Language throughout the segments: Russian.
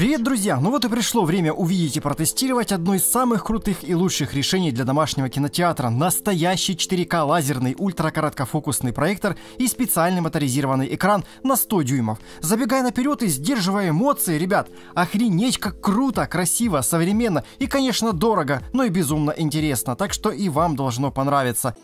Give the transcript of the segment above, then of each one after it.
Привет, друзья! Ну вот и пришло время увидеть и протестировать одно из самых крутых и лучших решений для домашнего кинотеатра. Настоящий 4К лазерный ультракороткофокусный проектор и специальный моторизированный экран на 100 дюймов. Забегая наперед и сдерживая эмоции, ребят, охренеть как круто, красиво, современно и, конечно, дорого, но и безумно интересно, так что и вам должно понравиться.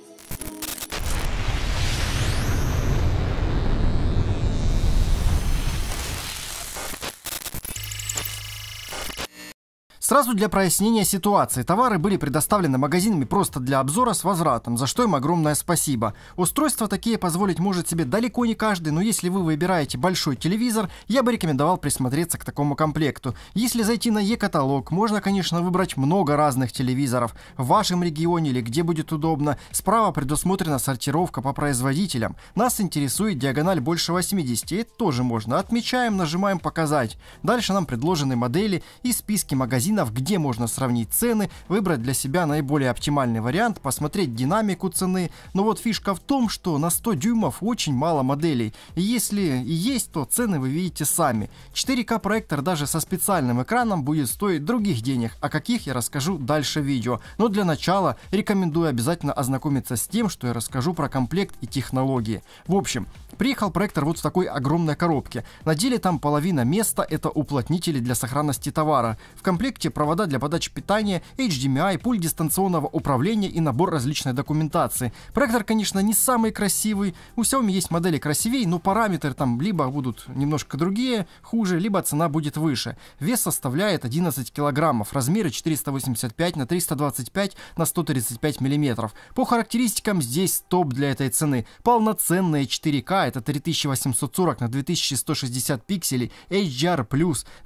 Сразу для прояснения ситуации товары были предоставлены магазинами просто для обзора с возвратом, за что им огромное спасибо. Устройства такие позволить может себе далеко не каждый, но если вы выбираете большой телевизор, я бы рекомендовал присмотреться к такому комплекту. Если зайти на e-каталог, можно, конечно, выбрать много разных телевизоров в вашем регионе или где будет удобно. Справа предусмотрена сортировка по производителям. Нас интересует диагональ больше 80, это тоже можно. Отмечаем, нажимаем «Показать». Дальше нам предложены модели и списки магазинов магазинов, где можно сравнить цены, выбрать для себя наиболее оптимальный вариант, посмотреть динамику цены. Но вот фишка в том, что на 100 дюймов очень мало моделей. И если и есть, то цены вы видите сами. 4К проектор даже со специальным экраном будет стоить других денег, о каких я расскажу дальше в видео. Но для начала рекомендую обязательно ознакомиться с тем, что я расскажу про комплект и технологии. В общем, Приехал проектор вот в такой огромной коробке. На деле там половина места — это уплотнители для сохранности товара. В комплекте провода для подачи питания, HDMI, пульт дистанционного управления и набор различной документации. Проектор, конечно, не самый красивый. У Xiaomi есть модели красивее, но параметры там либо будут немножко другие, хуже, либо цена будет выше. Вес составляет 11 килограммов, размеры 485 на 325 на 135 миллиметров. По характеристикам здесь топ для этой цены. Полноценные 4К 2, это 3840 на 2160 пикселей, HDR+,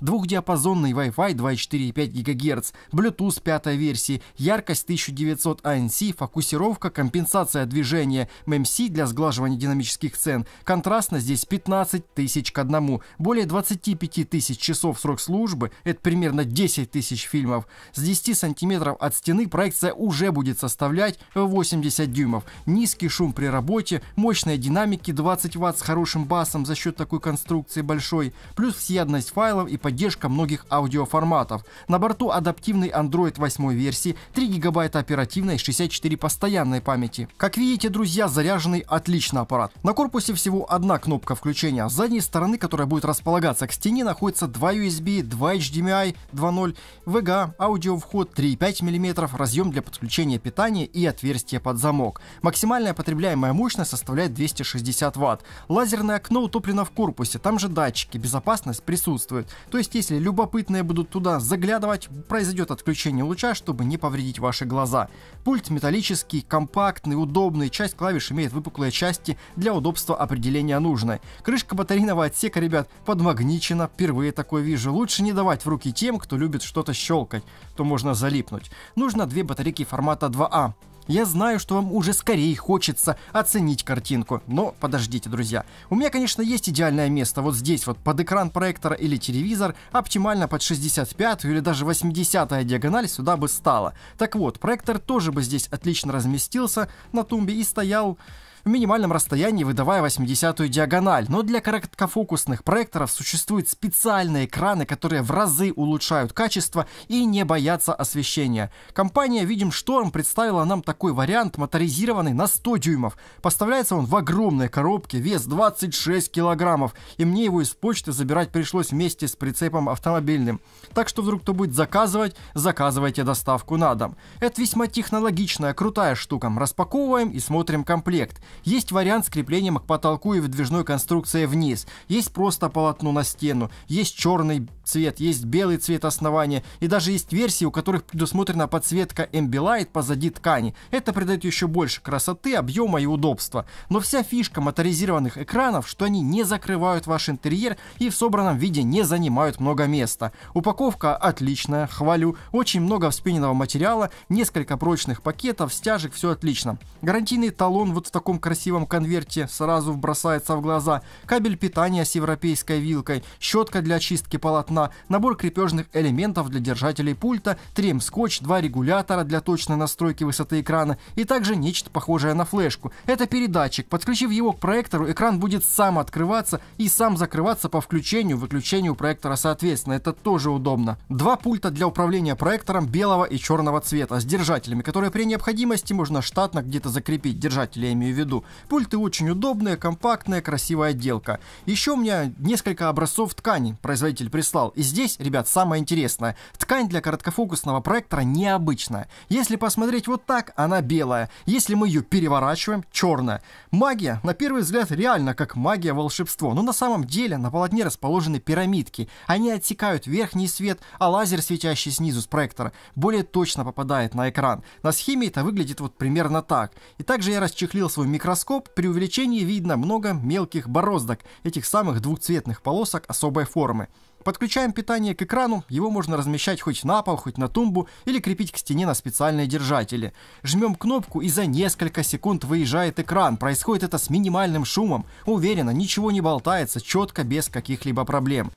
двухдиапазонный Wi-Fi 2.4 и 5 ГГц, Bluetooth 5 версии, яркость 1900 ANC, а фокусировка, компенсация движения, MMC для сглаживания динамических цен, контрастность здесь 15 тысяч к одному, более 25 тысяч часов срок службы, это примерно 10 тысяч фильмов. С 10 сантиметров от стены проекция уже будет составлять 80 дюймов, низкий шум при работе, мощные динамики 20 120 Вт с хорошим басом за счет такой конструкции большой, плюс всеядность файлов и поддержка многих аудиоформатов. На борту адаптивный Android 8 версии, 3 ГБ оперативной, 64 постоянной памяти. Как видите, друзья, заряженный отлично аппарат. На корпусе всего одна кнопка включения. С задней стороны, которая будет располагаться к стене, находится 2 USB, 2 HDMI 2.0, VGA, аудио вход 3,5 мм, разъем для подключения питания и отверстие под замок. Максимальная потребляемая мощность составляет 260 Вт назад. Лазерное окно утоплено в корпусе, там же датчики, безопасность присутствует. То есть, если любопытные будут туда заглядывать, произойдет отключение луча, чтобы не повредить ваши глаза. Пульт металлический, компактный, удобный, часть клавиш имеет выпуклые части для удобства определения нужной. Крышка батарейного отсека, ребят, подмагничена, впервые такое вижу. Лучше не давать в руки тем, кто любит что-то щелкать, то можно залипнуть. Нужно две батарейки формата 2А. Я знаю, что вам уже скорее хочется оценить картинку, но подождите, друзья. У меня, конечно, есть идеальное место вот здесь, вот под экран проектора или телевизор, оптимально под 65 или даже 80 диагональ сюда бы стало. Так вот, проектор тоже бы здесь отлично разместился на тумбе и стоял в минимальном расстоянии, выдавая 80-ю диагональ. Но для короткофокусных проекторов существуют специальные экраны, которые в разы улучшают качество и не боятся освещения. Компания «Видим шторм» представила нам такой вариант, моторизированный на 100 дюймов. Поставляется он в огромной коробке, вес 26 килограммов, и мне его из почты забирать пришлось вместе с прицепом автомобильным. Так что вдруг кто будет заказывать, заказывайте доставку на дом. Это весьма технологичная, крутая штука. Распаковываем и смотрим комплект. Есть вариант с креплением к потолку и выдвижной конструкции вниз. Есть просто полотно на стену. Есть черный цвет, есть белый цвет основания, и даже есть версии, у которых предусмотрена подсветка MB Light позади ткани. Это придает еще больше красоты, объема и удобства. Но вся фишка моторизированных экранов, что они не закрывают ваш интерьер и в собранном виде не занимают много места. Упаковка отличная, хвалю, очень много вспененного материала, несколько прочных пакетов, стяжек, все отлично. Гарантийный талон вот в таком красивом конверте сразу бросается в глаза, кабель питания с европейской вилкой, щетка для очистки полотна, кармана, набор крепежных элементов для держателей пульта, трем-скотч, два регулятора для точной настройки высоты экрана и также нечто похожее на флешку. Это передатчик. Подключив его к проектору, экран будет сам открываться и сам закрываться по включению-выключению проектора соответственно. Это тоже удобно. Два пульта для управления проектором белого и черного цвета с держателями, которые при необходимости можно штатно где-то закрепить. Держатели я имею в виду. Пульты очень удобные, компактные, красивая отделка. Еще у меня несколько образцов ткани производитель прислал материал. И здесь, ребят, самое интересное. Ткань для короткофокусного проектора необычная. Если посмотреть вот так, она белая. Если мы ее переворачиваем, черная. Магия, на первый взгляд, реально как магия волшебство. Но на самом деле на полотне расположены пирамидки. Они отсекают верхний свет, а лазер, светящий снизу с проектора, более точно попадает на экран. На схеме это выглядит вот примерно так. И также я расчехлил свой микроскоп. При увеличении видно много мелких бороздок, этих самых двухцветных полосок особой формы. Подключаем питание к экрану, его можно размещать хоть на пол, хоть на тумбу или крепить к стене на специальные держатели. Жмем кнопку и за несколько секунд выезжает экран. Происходит это с минимальным шумом. Уверенно, ничего не болтается, четко, без каких-либо проблем.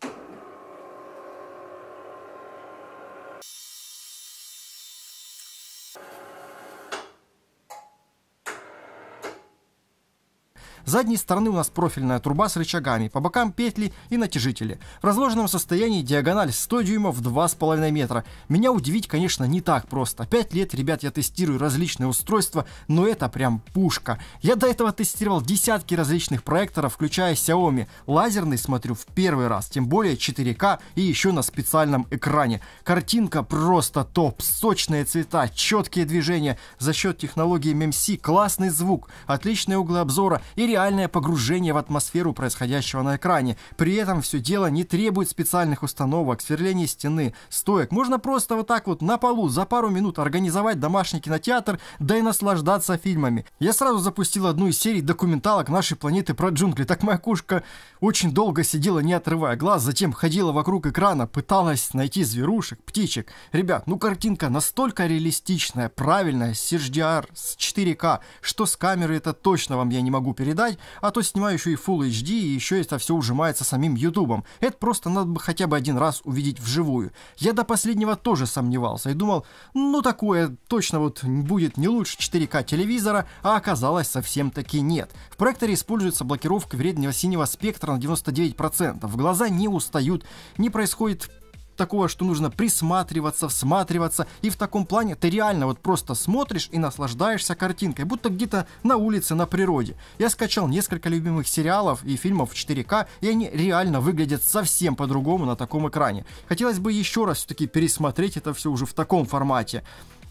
задней стороны у нас профильная труба с рычагами, по бокам петли и натяжители. В разложенном состоянии диагональ 100 дюймов 2,5 метра. Меня удивить, конечно, не так просто. Пять лет, ребят, я тестирую различные устройства, но это прям пушка. Я до этого тестировал десятки различных проекторов, включая Xiaomi. Лазерный смотрю в первый раз, тем более 4К и еще на специальном экране. Картинка просто топ, сочные цвета, четкие движения, за счет технологии MMC классный звук, отличные углы обзора и реальное погружение в атмосферу происходящего на экране. При этом все дело не требует специальных установок, сверления стены, стоек. Можно просто вот так вот на полу за пару минут организовать домашний кинотеатр, да и наслаждаться фильмами. Я сразу запустил одну из серий документалок нашей планеты про джунгли. Так моя кошка очень долго сидела, не отрывая глаз, затем ходила вокруг экрана, пыталась найти зверушек, птичек. Ребят, ну картинка настолько реалистичная, правильная, с CGR, с 4К, что с камеры это точно вам я не могу передать ждать, а то снимаю еще и Full HD, и еще это все ужимается самим Ютубом. Это просто надо бы хотя бы один раз увидеть вживую. Я до последнего тоже сомневался и думал, ну такое точно вот будет не лучше 4К телевизора, а оказалось совсем таки нет. В проекторе используется блокировка вредного синего спектра на 99%, В глаза не устают, не происходит такого, что нужно присматриваться, всматриваться. И в таком плане ты реально вот просто смотришь и наслаждаешься картинкой, будто где-то на улице, на природе. Я скачал несколько любимых сериалов и фильмов в 4К, и они реально выглядят совсем по-другому на таком экране. Хотелось бы еще раз все-таки пересмотреть это все уже в таком формате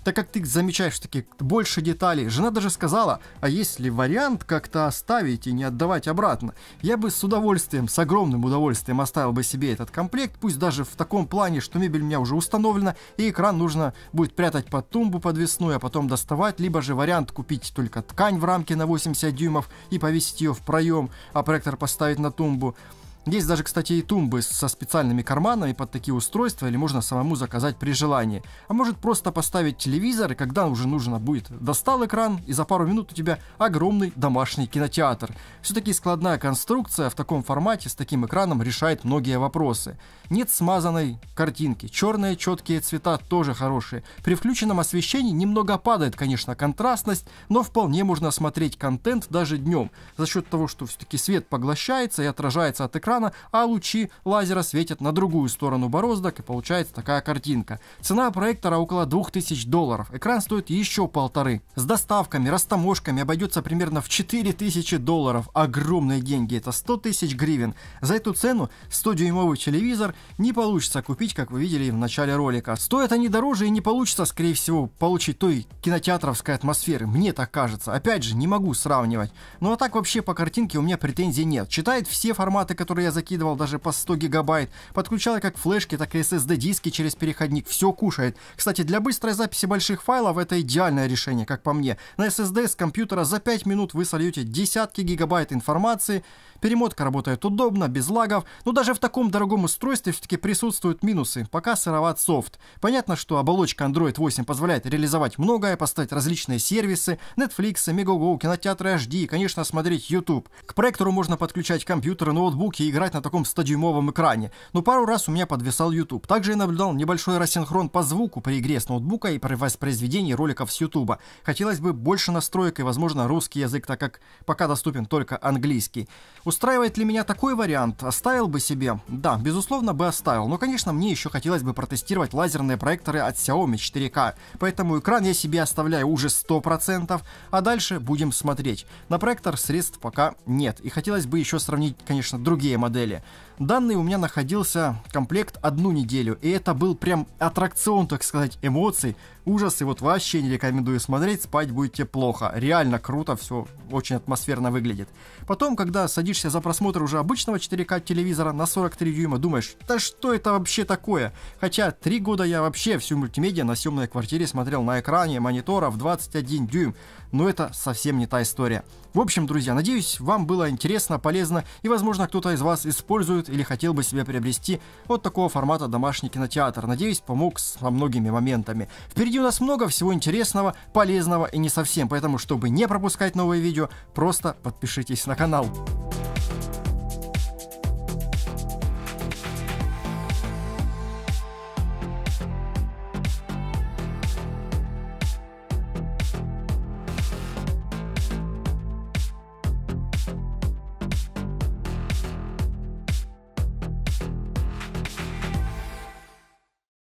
так как ты замечаешь такие больше деталей. Жена даже сказала, а если вариант как-то оставить и не отдавать обратно? Я бы с удовольствием, с огромным удовольствием оставил бы себе этот комплект, пусть даже в таком плане, что мебель у меня уже установлена, и экран нужно будет прятать под тумбу подвесную, а потом доставать, либо же вариант купить только ткань в рамке на 80 дюймов и повесить ее в проем, а проектор поставить на тумбу. Есть даже, кстати, и тумбы со специальными карманами под такие устройства, или можно самому заказать при желании. А может просто поставить телевизор, и когда уже нужно будет, достал экран, и за пару минут у тебя огромный домашний кинотеатр. Все-таки складная конструкция в таком формате с таким экраном решает многие вопросы. Нет смазанной картинки, черные четкие цвета тоже хорошие. При включенном освещении немного падает, конечно, контрастность, но вполне можно смотреть контент даже днем. За счет того, что все-таки свет поглощается и отражается от экрана, экрана, а лучи лазера светят на другую сторону бороздок, и получается такая картинка. Цена проектора около 2000 долларов. Экран стоит еще полторы. С доставками, растаможками обойдется примерно в 4000 долларов. Огромные деньги, это 100 тысяч гривен. За эту цену 100-дюймовый телевизор не получится купить, как вы видели в начале ролика. Стоят они дороже и не получится, скорее всего, получить той кинотеатровской атмосферы. Мне так кажется. Опять же, не могу сравнивать. Ну а так вообще по картинке у меня претензий нет. Читает все форматы, которые я закидывал даже по 100 гигабайт. Подключал как флешки, так и SSD-диски через переходник. Все кушает. Кстати, для быстрой записи больших файлов это идеальное решение, как по мне. На SSD с компьютера за 5 минут вы сольете десятки гигабайт информации. Перемотка работает удобно, без лагов. Но даже в таком дорогом устройстве все-таки присутствуют минусы. Пока сыроват софт. Понятно, что оболочка Android 8 позволяет реализовать многое, поставить различные сервисы, Netflix, Megogo, кинотеатры HD и, конечно, смотреть YouTube. К проектору можно подключать компьютеры, ноутбуки, играть на таком 100-дюймовом экране, но ну, пару раз у меня подвисал YouTube. Также я наблюдал небольшой рассинхрон по звуку при игре с ноутбука и при воспроизведении роликов с YouTube. Хотелось бы больше настроек и, возможно, русский язык, так как пока доступен только английский. Устраивает ли меня такой вариант? Оставил бы себе? Да, безусловно бы оставил, но, конечно, мне еще хотелось бы протестировать лазерные проекторы от Xiaomi 4K, поэтому экран я себе оставляю уже 100%, а дальше будем смотреть. На проектор средств пока нет, и хотелось бы еще сравнить, конечно, другие модели данный у меня находился комплект одну неделю, и это был прям аттракцион, так сказать, эмоций, ужас, и вот вообще не рекомендую смотреть, спать будете плохо. Реально круто, все очень атмосферно выглядит. Потом, когда садишься за просмотр уже обычного 4К телевизора на 43 дюйма, думаешь, да что это вообще такое? Хотя три года я вообще всю мультимедиа на съемной квартире смотрел на экране монитора в 21 дюйм, но это совсем не та история. В общем, друзья, надеюсь, вам было интересно, полезно, и, возможно, кто-то из вас использует или хотел бы себе приобрести вот такого формата домашний кинотеатр. Надеюсь, помог со многими моментами. Впереди у нас много всего интересного, полезного и не совсем, поэтому, чтобы не пропускать новые видео, просто подпишитесь на канал.